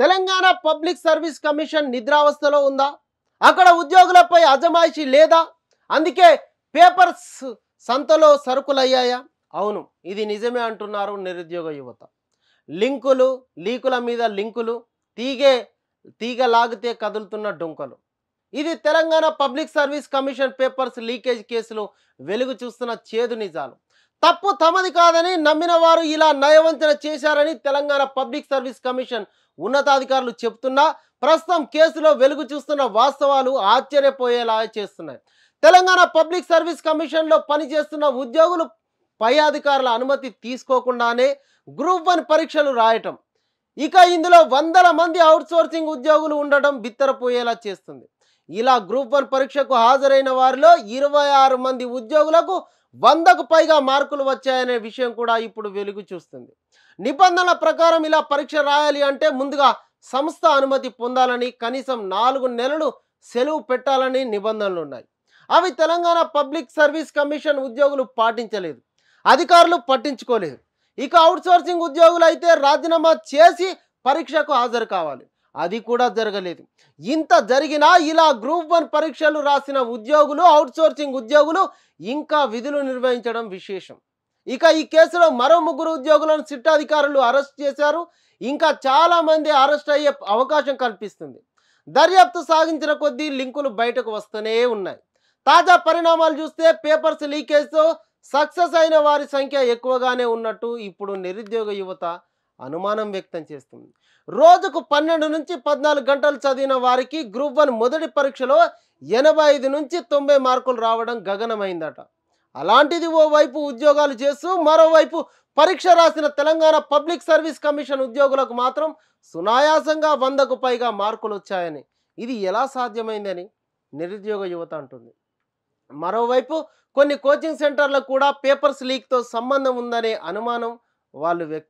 Telangana public service commission నిద్రావస్థలో ఉందా అక్కడ ఉద్యోగులపై అజమాయిషీ లేదా అందుకే పేపర్స్ సంతలో సరుకులయ్యాయా అవును ఇది నిజమే అంటున్నారు నిరుద్యోగ యువత లింకులు లీకుల మీద లింకులు తీగే తీగ లాగితే కదులుతున్న డొంకలు ఇది Telangana public service commission papers leakage కేసులు వెలుగు చూస్తున్న చేదు నిజాలు తప్పు తమది కాదని నమ్మిన వారు ఇలా నయవంచన చేశారని తెలంగాణ పబ్లిక్ సర్వీస్ కమిషన్ ఉన్నతాధికారులు చెప్తున్నా ప్రస్తుతం కేసులో వెలుగు చూస్తున్న వాస్తవాలు ఆశ్చర్యపోయేలా చేస్తున్నాయి తెలంగాణ పబ్లిక్ సర్వీస్ కమిషన్లో పనిచేస్తున్న ఉద్యోగులు పై అధికారుల అనుమతి తీసుకోకుండానే గ్రూప్ వన్ పరీక్షలు రాయటం ఇక ఇందులో వందల మంది అవుట్సోర్సింగ్ ఉద్యోగులు ఉండటం బిత్తరపోయేలా చేస్తుంది ఇలా గ్రూప్ వన్ పరీక్షకు హాజరైన వారిలో ఇరవై ఆరు మంది ఉద్యోగులకు వందకు పైగా మార్కులు వచ్చాయనే విషయం కూడా ఇప్పుడు వెలుగు చూస్తుంది నిబంధనల ప్రకారం ఇలా పరీక్ష రాయాలి అంటే ముందుగా సంస్థ అనుమతి పొందాలని కనీసం నాలుగు నెలలు సెలవు పెట్టాలని నిబంధనలు ఉన్నాయి అవి తెలంగాణ పబ్లిక్ సర్వీస్ కమిషన్ ఉద్యోగులు పాటించలేదు అధికారులు పట్టించుకోలేదు ఇక అవుట్సోర్సింగ్ ఉద్యోగులు అయితే రాజీనామా చేసి పరీక్షకు హాజరు కావాలి అది కూడా జరగలేదు ఇంత జరిగినా ఇలా గ్రూప్ వన్ పరీక్షలు రాసిన ఉద్యోగులు అవుట్సోర్సింగ్ ఉద్యోగులు ఇంకా విధులు నిర్వహించడం విశేషం ఇక ఈ కేసులో మరో ముగ్గురు ఉద్యోగులను సిట్ అధికారులు అరెస్ట్ చేశారు ఇంకా చాలామంది అరెస్ట్ అయ్యే అవకాశం కల్పిస్తుంది దర్యాప్తు సాగించిన కొద్దీ లింకులు బయటకు వస్తూనే ఉన్నాయి తాజా పరిణామాలు చూస్తే పేపర్స్ లీకేజ్తో సక్సెస్ అయిన వారి సంఖ్య ఎక్కువగానే ఉన్నట్టు ఇప్పుడు నిరుద్యోగ యువత అనుమానం వ్యక్తం చేస్తుంది రోజుకు పన్నెండు నుంచి పద్నాలుగు గంటలు చదివిన వారికి గ్రూప్ వన్ మొదటి పరీక్షలో ఎనభై ఐదు నుంచి తొంభై మార్కులు రావడం గగనమైందట అలాంటిది ఓవైపు ఉద్యోగాలు చేస్తూ మరోవైపు పరీక్ష రాసిన తెలంగాణ పబ్లిక్ సర్వీస్ కమిషన్ ఉద్యోగులకు మాత్రం సునాయాసంగా వందకు పైగా మార్కులు వచ్చాయని ఇది ఎలా సాధ్యమైందని నిరుద్యోగ యువత అంటుంది మరోవైపు కొన్ని కోచింగ్ సెంటర్లకు కూడా పేపర్స్ లీక్తో సంబంధం ఉందనే అనుమానం వాళ్ళు వ్యక్తం